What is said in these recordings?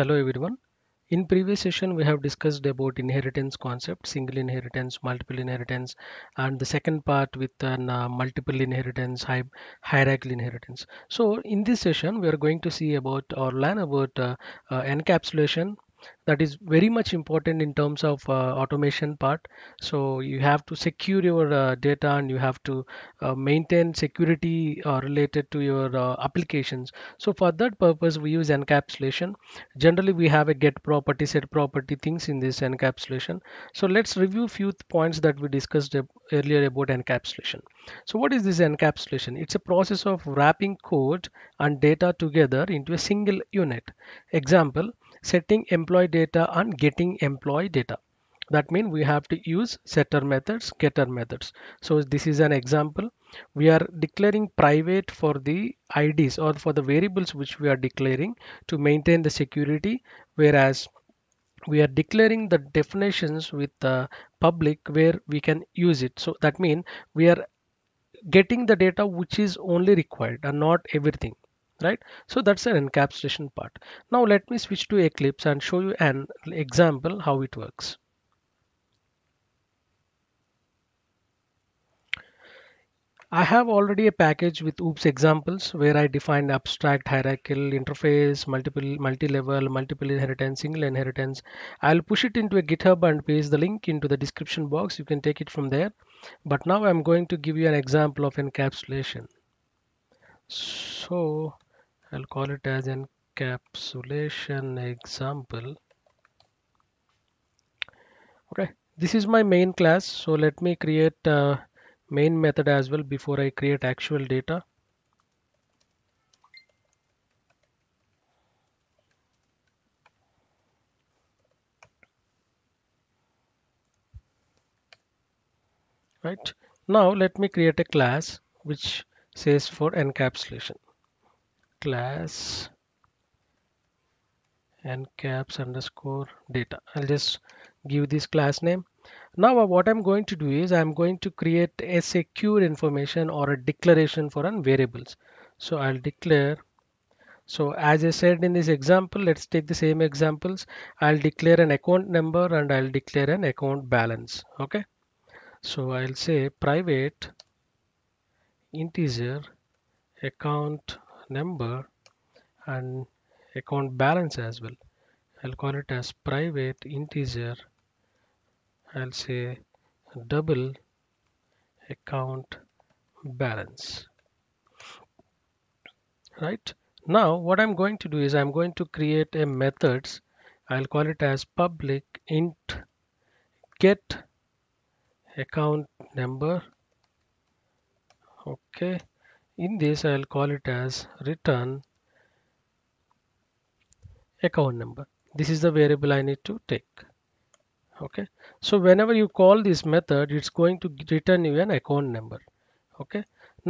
Hello everyone. In previous session we have discussed about inheritance concept, single inheritance, multiple inheritance and the second part with an, uh, multiple inheritance, hi hierarchical inheritance. So in this session we are going to see about or learn about uh, uh, encapsulation that is very much important in terms of uh, automation part so you have to secure your uh, data and you have to uh, maintain security uh, related to your uh, applications so for that purpose we use encapsulation generally we have a get property set property things in this encapsulation so let's review few points that we discussed earlier about encapsulation so what is this encapsulation it's a process of wrapping code and data together into a single unit example setting employee data and getting employee data that means we have to use setter methods getter methods so this is an example we are declaring private for the ids or for the variables which we are declaring to maintain the security whereas we are declaring the definitions with the public where we can use it so that means we are getting the data which is only required and not everything right so that's an encapsulation part now let me switch to eclipse and show you an example how it works I have already a package with OOPS examples where I define abstract hierarchical interface, multiple multi-level, multiple inheritance, single inheritance. I'll push it into a GitHub and paste the link into the description box. You can take it from there. But now I'm going to give you an example of encapsulation. So I'll call it as encapsulation example okay this is my main class so let me create a main method as well before I create actual data right now let me create a class which says for encapsulation class and caps underscore data i'll just give this class name now uh, what i'm going to do is i'm going to create a secure information or a declaration for an variables so i'll declare so as i said in this example let's take the same examples i'll declare an account number and i'll declare an account balance okay so i'll say private integer account number and account balance as well I'll call it as private integer I'll say double account balance right now what I'm going to do is I'm going to create a methods I'll call it as public int get account number okay in this I'll call it as return account number this is the variable I need to take okay so whenever you call this method it's going to return you an account number okay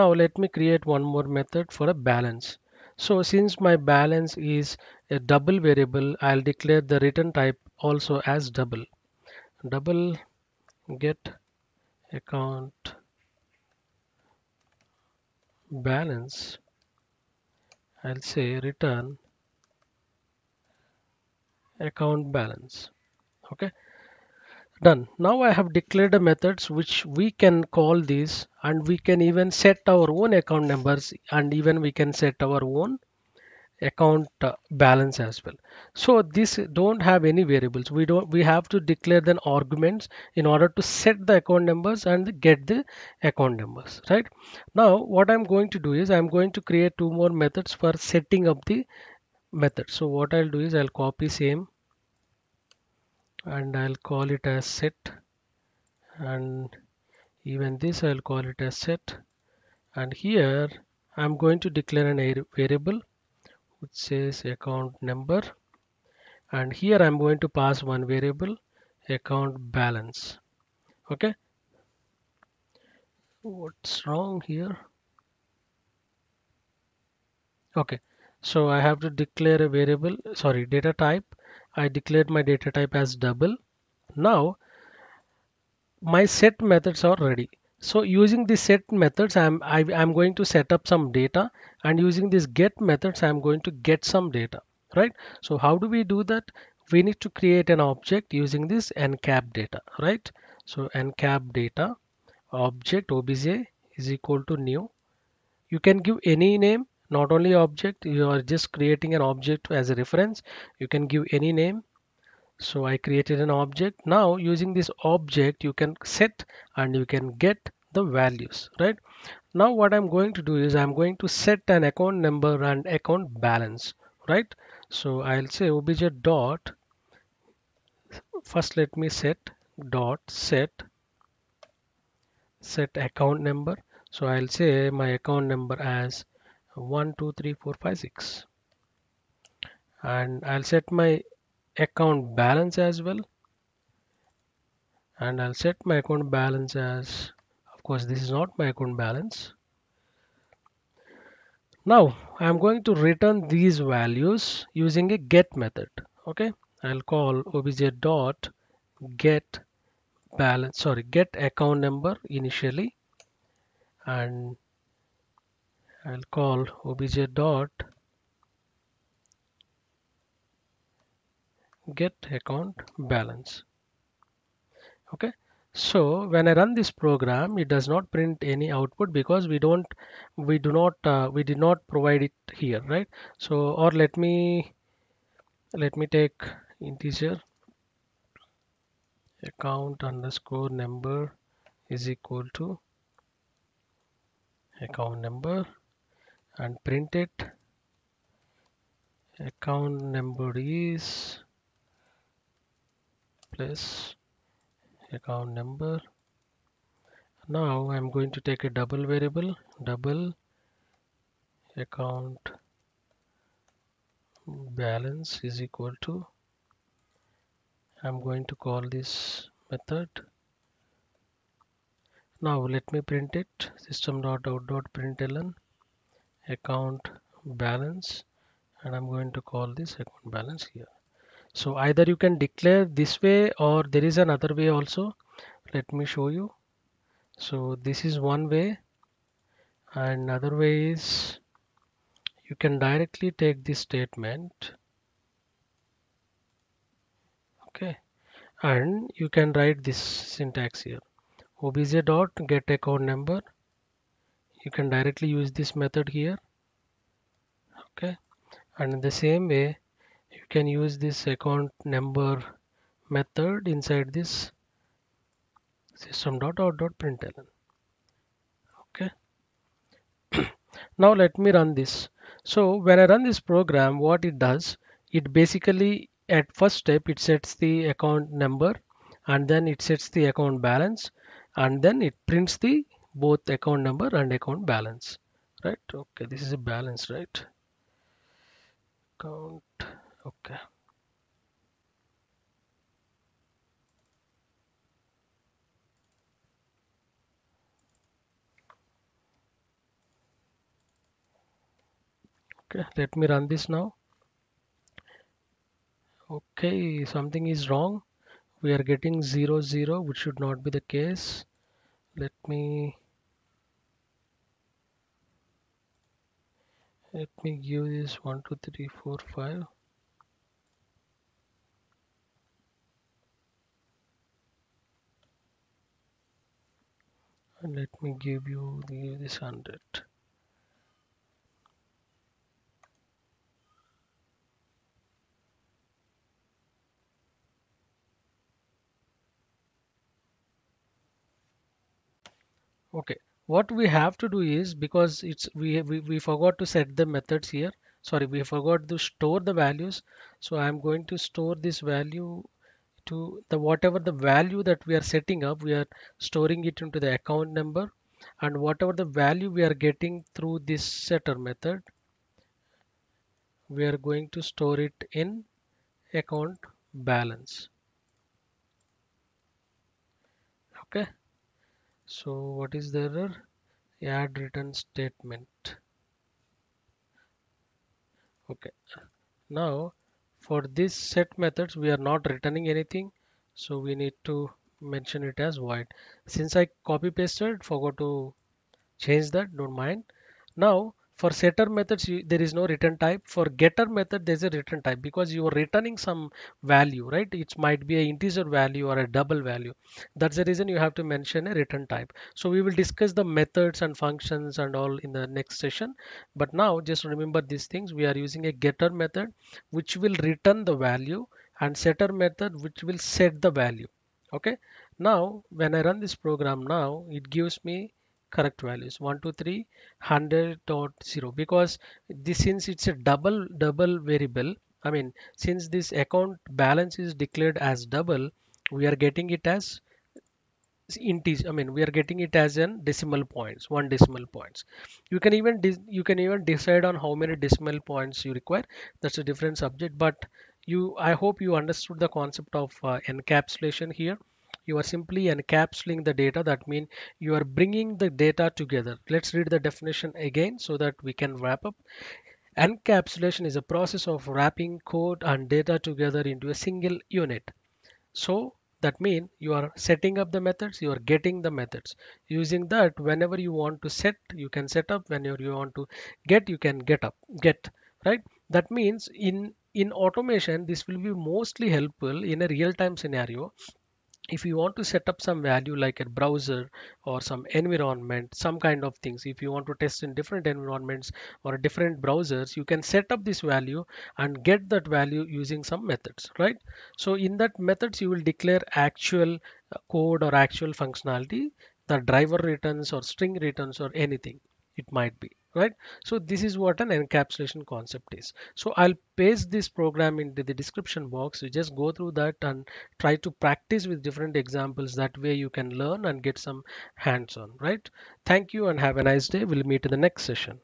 now let me create one more method for a balance so since my balance is a double variable I'll declare the return type also as double double get account balance I'll say return account balance okay done now I have declared the methods which we can call these and we can even set our own account numbers and even we can set our own account uh, balance as well so this don't have any variables we don't we have to declare then arguments in order to set the account numbers and get the account numbers right now what i'm going to do is i'm going to create two more methods for setting up the method so what i'll do is i'll copy same and i'll call it as set and even this i'll call it as set and here i'm going to declare an variable which says account number and here I'm going to pass one variable account balance okay what's wrong here okay so I have to declare a variable sorry data type I declared my data type as double now my set methods are ready so using the set methods, I'm, I, am i am going to set up some data and using this get methods, I'm going to get some data, right? So how do we do that? We need to create an object using this ncap data, right? So ncap data object obj is equal to new. You can give any name, not only object, you are just creating an object as a reference. You can give any name so I created an object now using this object you can set and you can get the values right now what I'm going to do is I'm going to set an account number and account balance right so I'll say obj dot first let me set dot set set account number so I'll say my account number as 1 2 3 4 5 6 and I'll set my account balance as well and I'll set my account balance as of course this is not my account balance now I'm going to return these values using a get method okay I'll call obj dot get balance sorry get account number initially and I'll call obj dot get account balance okay so when I run this program it does not print any output because we don't we do not uh, we did not provide it here right so or let me let me take integer account underscore number is equal to account number and print it account number is place account number now I'm going to take a double variable double account balance is equal to I'm going to call this method now let me print it system.out.println account balance and I'm going to call this account balance here so either you can declare this way or there is another way also let me show you so this is one way another way is you can directly take this statement okay and you can write this syntax here obj dot get account number you can directly use this method here okay and in the same way you can use this account number method inside this system dot out dot println okay now let me run this so when I run this program what it does it basically at first step it sets the account number and then it sets the account balance and then it prints the both account number and account balance right okay this is a balance right account Okay. Okay, let me run this now. Okay, something is wrong. We are getting 0, 0, which should not be the case. Let me let me give this 1 2 3 4 5 let me give you the, this 100 okay what we have to do is because it's we, we we forgot to set the methods here sorry we forgot to store the values so i'm going to store this value to the whatever the value that we are setting up we are storing it into the account number and whatever the value we are getting through this setter method we are going to store it in account balance okay so what is the error add return statement okay now for this set methods we are not returning anything so we need to mention it as void since I copy pasted forgot to change that don't mind now for setter methods you, there is no return type for getter method there's a return type because you are returning some value right it might be an integer value or a double value that's the reason you have to mention a return type so we will discuss the methods and functions and all in the next session but now just remember these things we are using a getter method which will return the value and setter method which will set the value okay now when i run this program now it gives me correct values 1 2 3 100.0 because this since it's a double double variable i mean since this account balance is declared as double we are getting it as integer i mean we are getting it as an decimal points one decimal points you can even you can even decide on how many decimal points you require that's a different subject but you i hope you understood the concept of uh, encapsulation here you are simply encapsulating the data that means you are bringing the data together let's read the definition again so that we can wrap up encapsulation is a process of wrapping code and data together into a single unit so that means you are setting up the methods you are getting the methods using that whenever you want to set you can set up whenever you want to get you can get up get right that means in in automation this will be mostly helpful in a real-time scenario if you want to set up some value like a browser or some environment some kind of things if you want to test in different environments or different browsers you can set up this value and get that value using some methods right so in that methods you will declare actual uh, code or actual functionality the driver returns or string returns or anything it might be right so this is what an encapsulation concept is so i'll paste this program into the description box you just go through that and try to practice with different examples that way you can learn and get some hands-on right thank you and have a nice day we'll meet in the next session